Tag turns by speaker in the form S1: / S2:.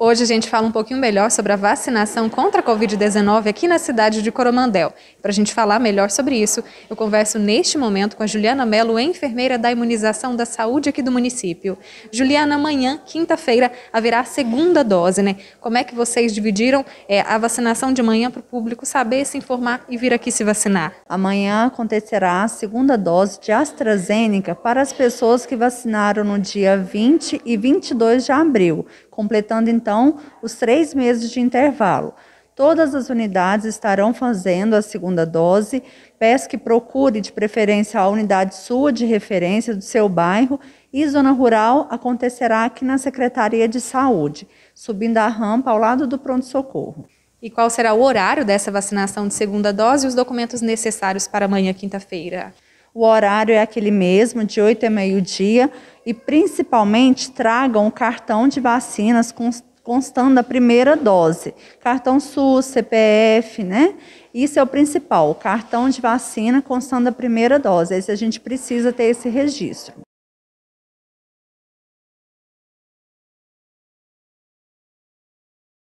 S1: Hoje a gente fala um pouquinho melhor sobre a vacinação contra a Covid-19 aqui na cidade de Coromandel. Para a gente falar melhor sobre isso, eu converso neste momento com a Juliana Melo, enfermeira da imunização da saúde aqui do município. Juliana, amanhã, quinta-feira, haverá a segunda dose, né? Como é que vocês dividiram é, a vacinação de manhã para o público saber, se informar
S2: e vir aqui se vacinar? Amanhã acontecerá a segunda dose de AstraZeneca para as pessoas que vacinaram no dia 20 e 22 de abril completando então os três meses de intervalo. Todas as unidades estarão fazendo a segunda dose. Peço que procure, de preferência, a unidade sua de referência do seu bairro e zona rural acontecerá aqui na Secretaria de Saúde, subindo a rampa ao lado do pronto-socorro.
S1: E qual será o horário dessa vacinação de segunda dose e os documentos necessários para amanhã, quinta-feira?
S2: O horário é aquele mesmo, de 8 a meio-dia, e principalmente tragam o cartão de vacinas constando a primeira dose. Cartão SUS, CPF, né? Isso é o principal, o cartão de vacina constando a primeira dose. Esse a gente precisa ter esse registro.